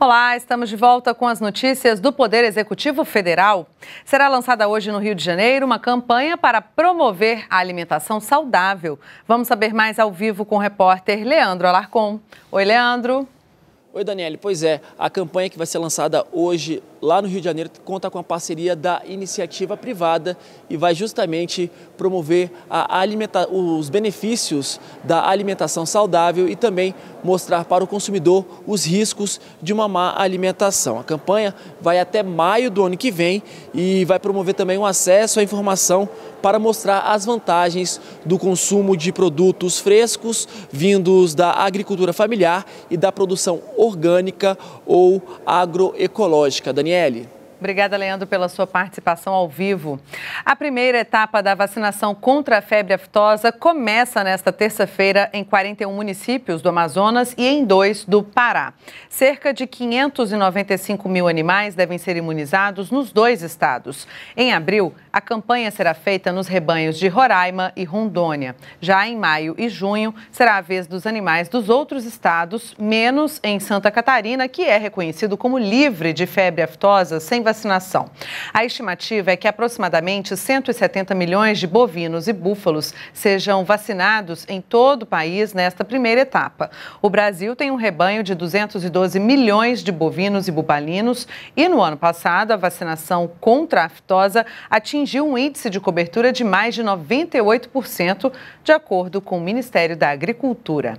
Olá, estamos de volta com as notícias do Poder Executivo Federal. Será lançada hoje no Rio de Janeiro uma campanha para promover a alimentação saudável. Vamos saber mais ao vivo com o repórter Leandro Alarcon. Oi, Leandro. Oi, Daniele. Pois é, a campanha que vai ser lançada hoje lá no Rio de Janeiro, conta com a parceria da iniciativa privada e vai justamente promover os benefícios da alimentação saudável e também mostrar para o consumidor os riscos de uma má alimentação. A campanha vai até maio do ano que vem e vai promover também o um acesso à informação para mostrar as vantagens do consumo de produtos frescos vindos da agricultura familiar e da produção orgânica ou agroecológica. Daniele. Obrigada, Leandro, pela sua participação ao vivo. A primeira etapa da vacinação contra a febre aftosa começa nesta terça-feira em 41 municípios do Amazonas e em dois do Pará. Cerca de 595 mil animais devem ser imunizados nos dois estados. Em abril, a campanha será feita nos rebanhos de Roraima e Rondônia. Já em maio e junho, será a vez dos animais dos outros estados, menos em Santa Catarina, que é reconhecido como livre de febre aftosa sem vacinação. A estimativa é que aproximadamente 170 milhões de bovinos e búfalos sejam vacinados em todo o país nesta primeira etapa. O Brasil tem um rebanho de 212 milhões de bovinos e bubalinos e no ano passado a vacinação contra a aftosa atingiu atingiu um índice de cobertura de mais de 98%, de acordo com o Ministério da Agricultura.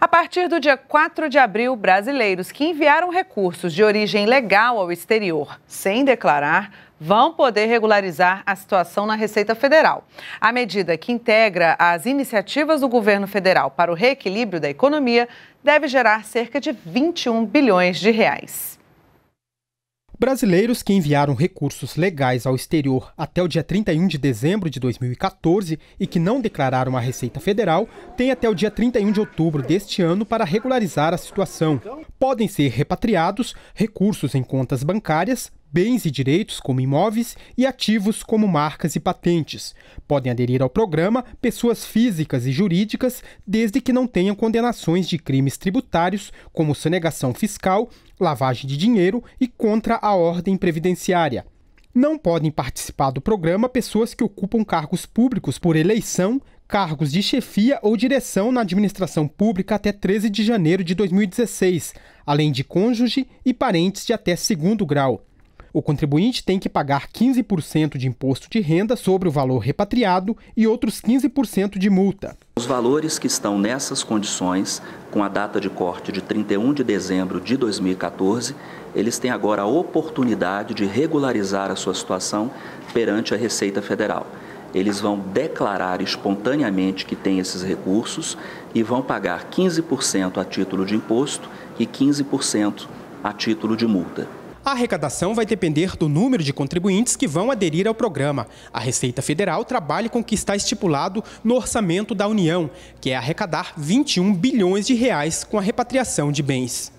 A partir do dia 4 de abril, brasileiros que enviaram recursos de origem legal ao exterior sem declarar vão poder regularizar a situação na Receita Federal. A medida que integra as iniciativas do governo federal para o reequilíbrio da economia deve gerar cerca de 21 bilhões de reais. Brasileiros que enviaram recursos legais ao exterior até o dia 31 de dezembro de 2014 e que não declararam à Receita Federal têm até o dia 31 de outubro deste ano para regularizar a situação. Podem ser repatriados recursos em contas bancárias, bens e direitos como imóveis e ativos como marcas e patentes. Podem aderir ao programa pessoas físicas e jurídicas desde que não tenham condenações de crimes tributários como sonegação fiscal, lavagem de dinheiro e contra a ordem previdenciária. Não podem participar do programa pessoas que ocupam cargos públicos por eleição, cargos de chefia ou direção na administração pública até 13 de janeiro de 2016, além de cônjuge e parentes de até segundo grau. O contribuinte tem que pagar 15% de imposto de renda sobre o valor repatriado e outros 15% de multa. Os valores que estão nessas condições, com a data de corte de 31 de dezembro de 2014, eles têm agora a oportunidade de regularizar a sua situação perante a Receita Federal eles vão declarar espontaneamente que têm esses recursos e vão pagar 15% a título de imposto e 15% a título de multa. A arrecadação vai depender do número de contribuintes que vão aderir ao programa. A Receita Federal trabalha com o que está estipulado no orçamento da União, que é arrecadar 21 bilhões de reais com a repatriação de bens.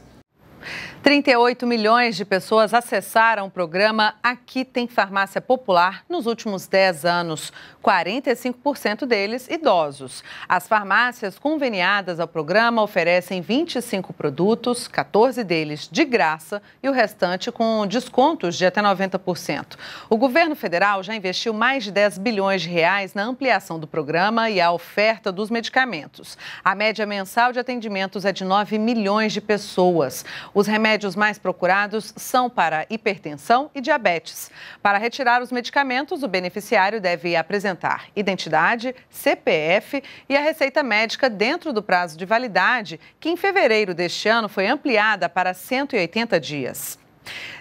38 milhões de pessoas acessaram o programa Aqui Tem Farmácia Popular nos últimos 10 anos, 45% deles idosos. As farmácias conveniadas ao programa oferecem 25 produtos, 14 deles de graça e o restante com descontos de até 90%. O governo federal já investiu mais de 10 bilhões de reais na ampliação do programa e a oferta dos medicamentos. A média mensal de atendimentos é de 9 milhões de pessoas. Os remédios remédios mais procurados são para hipertensão e diabetes. Para retirar os medicamentos, o beneficiário deve apresentar identidade, CPF e a receita médica dentro do prazo de validade, que em fevereiro deste ano foi ampliada para 180 dias.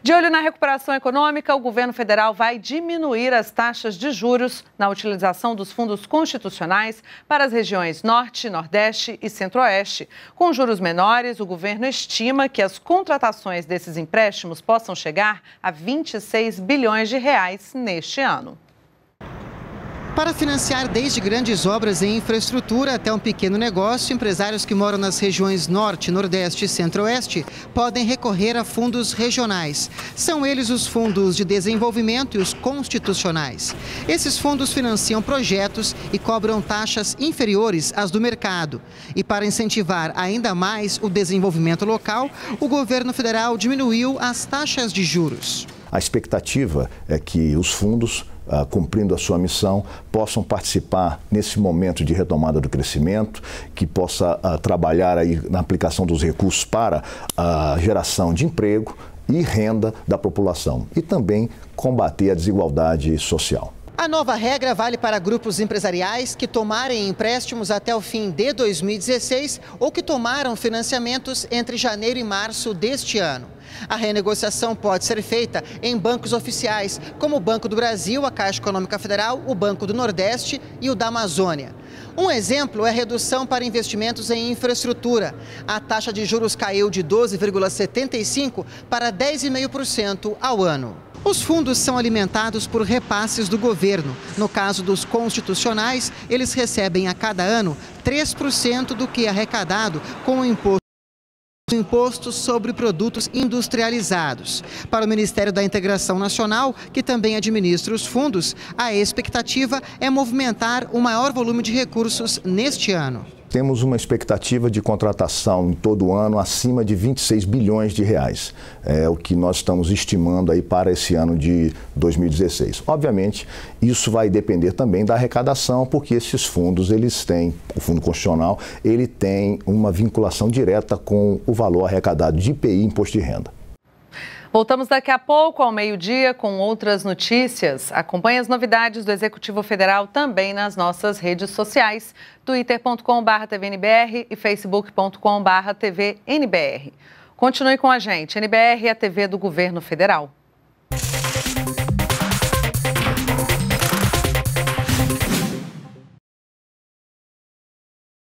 De olho na recuperação econômica, o governo federal vai diminuir as taxas de juros na utilização dos fundos constitucionais para as regiões Norte, Nordeste e Centro-Oeste. Com juros menores, o governo estima que as contratações desses empréstimos possam chegar a 26 bilhões de reais neste ano. Para financiar desde grandes obras em infraestrutura até um pequeno negócio, empresários que moram nas regiões Norte, Nordeste e Centro-Oeste podem recorrer a fundos regionais. São eles os fundos de desenvolvimento e os constitucionais. Esses fundos financiam projetos e cobram taxas inferiores às do mercado. E para incentivar ainda mais o desenvolvimento local, o governo federal diminuiu as taxas de juros. A expectativa é que os fundos ah, cumprindo a sua missão, possam participar nesse momento de retomada do crescimento, que possa ah, trabalhar aí na aplicação dos recursos para a geração de emprego e renda da população e também combater a desigualdade social. A nova regra vale para grupos empresariais que tomarem empréstimos até o fim de 2016 ou que tomaram financiamentos entre janeiro e março deste ano. A renegociação pode ser feita em bancos oficiais, como o Banco do Brasil, a Caixa Econômica Federal, o Banco do Nordeste e o da Amazônia. Um exemplo é a redução para investimentos em infraestrutura. A taxa de juros caiu de 12,75% para 10,5% ao ano. Os fundos são alimentados por repasses do governo. No caso dos constitucionais, eles recebem a cada ano 3% do que é arrecadado com o imposto o imposto sobre produtos industrializados. Para o Ministério da Integração Nacional, que também administra os fundos, a expectativa é movimentar o maior volume de recursos neste ano temos uma expectativa de contratação em todo ano acima de 26 bilhões de reais. É o que nós estamos estimando aí para esse ano de 2016. Obviamente, isso vai depender também da arrecadação, porque esses fundos, eles têm, o fundo constitucional, ele tem uma vinculação direta com o valor arrecadado de IPI, imposto de renda. Voltamos daqui a pouco, ao meio-dia, com outras notícias. Acompanhe as novidades do Executivo Federal também nas nossas redes sociais, twitter.com.br tvnbr e facebook.com.br tvnbr. Continue com a gente, NBR é a TV do Governo Federal.